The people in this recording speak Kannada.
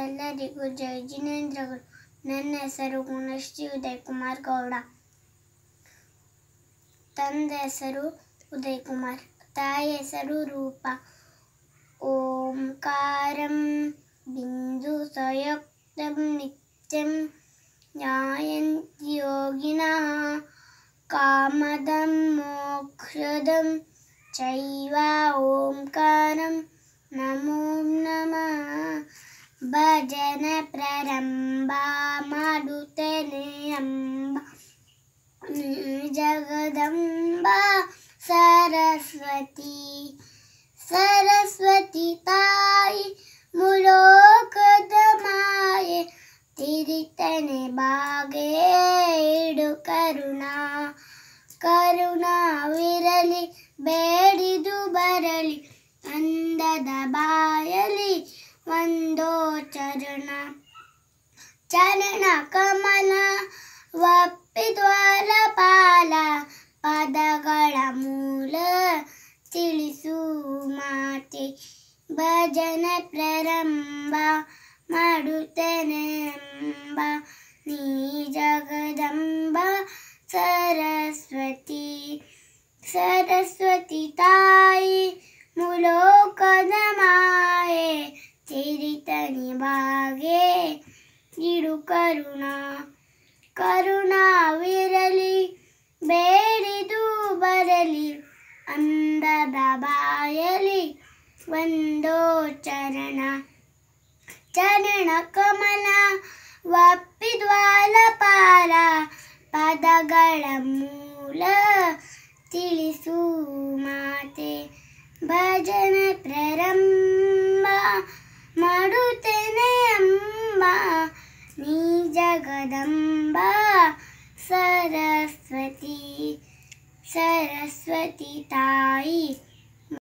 ಎಲ್ಲರಿಗೂ ಜೈ ಜಿನೇಂದ್ರಗಳು ನನ್ನ ಹೆಸರು ಗುಣಶ್ರೀ ಉದಯ್ ಕುಮಾರ್ ಗೌಡ ತಂದೆ ಹೆಸರು ಉದಯ್ ಕುಮಾರ್ ತಾಯಿ ಹೆಸರು ರೂಪ ಓಂಕಾರಂ ಬಿಂದು ಸಯೋಕ್ತಂ ನಿತ್ಯಂ ನ್ಯಾಯಂತಿ ಯೋಗಿನ ಕಾಮದಂ ಮೋಕ್ಷದಂ ಚೈವ ಓಂಕಾರಂ ನಮೋ ಭಜನೆ ಪ್ರಾರಂಭ ಮಾಡುತ್ತೇನೆ ಅಂಬ ಜಗದಂಬ ಸರಸ್ವತಿ ಸರಸ್ವತಿ ತಾಯಿ ಮುಲೋಕದ ಮಾಯೆ ತಿರಿತನೆ ಬಾಗೆ ಇಡು ಕರುಣಾ ಕರುಣಾವಿರಲಿ ಬೇಡಿದು ಬರಲಿ ಅಂದದ ಬಾಯಲಿ ಒಂದೋ चरणा चरणा कमला ವಪ್ಪಿದ್ವಲ ಪಾಲ ಪದಗಳ ಮೂಲ ತಿಳಿಸು ಮಾತೆ ಭಜನೆ ಪ್ರಾರಂಭ ಮಾಡುತ್ತೆನೆಂಬ ನೀ ಜಗದಂಬ ಸರಸ್ವತಿ ಸರಸ್ವತಿ ತಾಯಿ તને ભાગે ಕರುಣಾ ಕರುಣಾ ವಿರಲಿ ಬೇಡಿದು ಬರಲಿ ಅಂದದ ಬಾಯಲಿ ಒಂದೋ ಚರಣ ಚರಣ ಕಮಲ ಒಪ್ಪಿದ್ವಾಲ ಪಾಲ ಪದಗಳ ಮೂಲ ತಿಳಿಸು ಮಾತೆ ಭಜನೆ ಪ್ರಾರಂಭ ಮಾಡುತ್ತೇನೆ ಅಮ್ಮ ನೀ ಜಗದಂಬ ಸರಸ್ವತಿ ಸರಸ್ವತಿ ತಾಯಿ